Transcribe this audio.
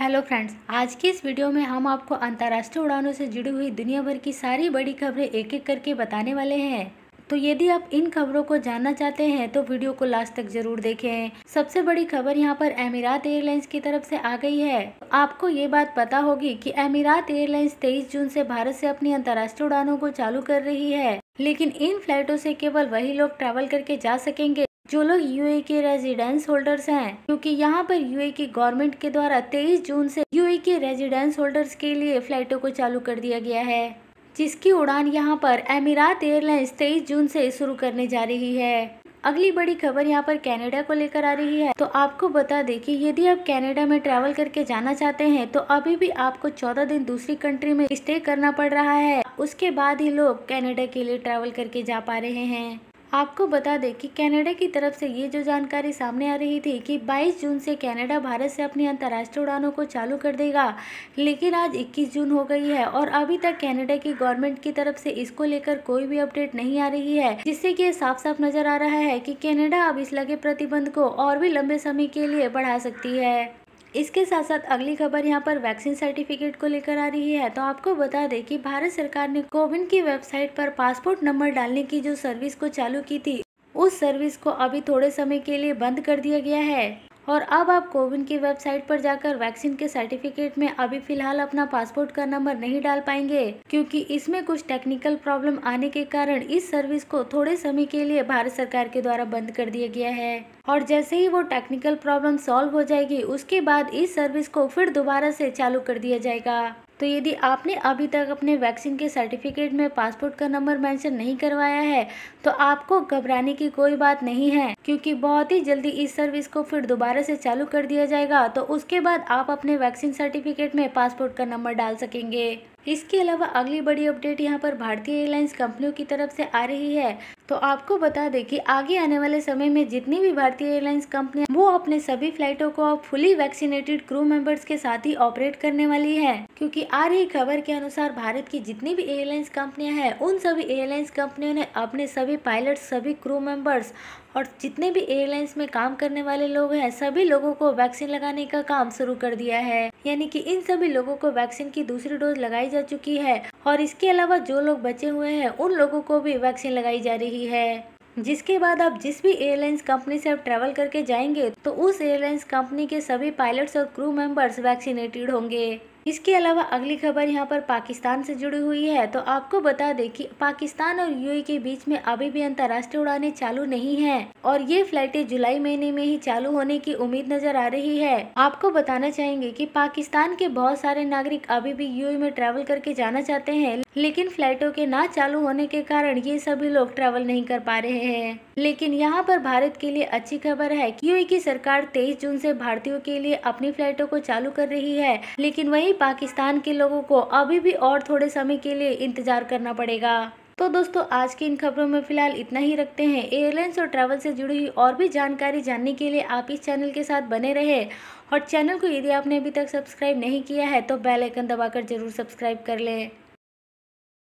hello friends आज की इस वीडियो में हम आपको अंतर्राष्ट्रीय उड़ानों से जुड़ी हुई दुनिया भर की सारी बड़ी खबरें एक एक करके बताने वाले हैं तो यदि आप इन खबरों को जानना चाहते हैं तो वीडियो को लास्ट तक जरूर देखें सबसे बड़ी खबर यहाँ पर अमीरात एयरलाइंस की तरफ से आ गई है आपको ये बात पता होगी कि अमीरात एयरलाइंस 23 जून से भारत से अपनी अंतर्राष्ट्रीय उड़ानों को चालू कर रही है लेकिन इन फ्लाइटों से केवल वही लोग ट्रैवल करके जा सकेंगे जो लोग यूए के रेजिडेंस होल्डर्स हैं क्योंकि यहाँ पर यूए की गवर्नमेंट के द्वारा 23 जून से यूए के रेजिडेंस होल्डर्स के लिए फ्लाइटों को चालू कर दिया गया है जिसकी उड़ान यहाँ पर अमीरात एयरलाइंस 23 जून से शुरू करने जा रही है अगली बड़ी खबर यहाँ पर कनाडा को लेकर आ रही है तो आपको बता दें कि यदि आप कनाडा में ट्रैवल करके जाना चाहते हैं तो अभी भी आपको 14 दिन दूसरी कंट्री में स्टे करना पड़ रहा है उसके बाद ही लोग कनाडा के लिए ट्रैवल करके जा पा रहे हैं आपको बता दें कि कनाडा की तरफ से ये जो जानकारी सामने आ रही थी कि 22 जून से कनाडा भारत से अपनी अंतर्राष्ट्रीय उड़ानों को चालू कर देगा लेकिन आज 21 जून हो गई है और अभी तक कनाडा की गवर्नमेंट की तरफ से इसको लेकर कोई भी अपडेट नहीं आ रही है जिससे कि साफ साफ नजर आ रहा है कि कनाडा अब इस लगे प्रतिबंध को और भी लंबे समय के लिए बढ़ा सकती है इसके साथ साथ अगली खबर यहाँ पर वैक्सीन सर्टिफिकेट को लेकर आ रही है तो आपको बता दें कि भारत सरकार ने कोविन की वेबसाइट पर पासपोर्ट नंबर डालने की जो सर्विस को चालू की थी उस सर्विस को अभी थोड़े समय के लिए बंद कर दिया गया है और अब आप कोविन की वेबसाइट पर जाकर वैक्सीन के सर्टिफिकेट में अभी फिलहाल अपना पासपोर्ट का नंबर नहीं डाल पाएंगे क्योंकि इसमें कुछ टेक्निकल प्रॉब्लम आने के कारण इस सर्विस को थोड़े समय के लिए भारत सरकार के द्वारा बंद कर दिया गया है और जैसे ही वो टेक्निकल प्रॉब्लम सॉल्व हो जाएगी उसके बाद इस सर्विस को फिर दोबारा से चालू कर दिया जाएगा तो यदि आपने अभी तक अपने वैक्सीन के सर्टिफिकेट में पासपोर्ट का नंबर मेंशन नहीं करवाया है तो आपको घबराने की कोई बात नहीं है क्योंकि बहुत ही जल्दी इस सर्विस को फिर दोबारा से चालू कर दिया जाएगा तो उसके बाद आप अपने वैक्सीन सर्टिफिकेट में पासपोर्ट का नंबर डाल सकेंगे इसके अलावा अगली बड़ी अपडेट यहाँ पर भारतीय एयरलाइंस कंपनियों की तरफ से आ रही है तो आपको बता दें कि आगे आने वाले समय में जितनी भी भारतीय एयरलाइंस कंपनियां वो अपने सभी फ्लाइटों को अब फुली वैक्सीनेटेड क्रू मेंबर्स के साथ ही ऑपरेट करने वाली है क्योंकि आ रही खबर के अनुसार भारत की जितनी भी एयरलाइंस कंपनियां हैं उन सभी एयरलाइंस कंपनियों ने अपने सभी पायलट सभी क्रू मेंबर्स और जितने भी एयरलाइंस में काम करने वाले लोग हैं सभी लोगों को वैक्सीन लगाने का काम शुरू कर दिया है यानी कि इन सभी लोगों को वैक्सीन की दूसरी डोज लगाई जा चुकी है और इसके अलावा जो लोग बचे हुए हैं उन लोगों को भी वैक्सीन लगाई जा रही है जिसके बाद आप जिस भी एयरलाइंस कंपनी से आप ट्रैवल करके जाएंगे तो उस एयरलाइंस कंपनी के सभी पायलट्स और क्रू मेंबर्स वैक्सीनेटेड होंगे इसके अलावा अगली खबर यहाँ पर पाकिस्तान से जुड़ी हुई है तो आपको बता दें कि पाकिस्तान और यूएई के बीच में अभी भी अंतर्राष्ट्रीय उड़ानें चालू नहीं हैं और ये फ्लाइटें जुलाई महीने में ही चालू होने की उम्मीद नजर आ रही है आपको बताना चाहेंगे कि पाकिस्तान के बहुत सारे नागरिक अभी भी यूएई में ट्रेवल करके जाना चाहते है लेकिन फ्लाइटों के न चालू होने के कारण ये सभी लोग ट्रेवल नहीं कर पा रहे है लेकिन यहाँ पर भारत के लिए अच्छी खबर है यूएई की सरकार तेईस जून ऐसी भारतीयों के लिए अपनी फ्लाइटों को चालू कर रही है लेकिन वही वहीं पाकिस्तान के लोगों को अभी भी और थोड़े समय के लिए इंतजार करना पड़ेगा तो दोस्तों आज की इन खबरों में फिलहाल इतना ही रखते हैं एयरलाइंस और ट्रैवल से जुड़ी हुई और भी जानकारी जानने के लिए आप इस चैनल के साथ बने रहे और चैनल को यदि आपने अभी तक सब्सक्राइब नहीं किया है तो बेल आइकन दबाकर जरूर सब्सक्राइब कर लें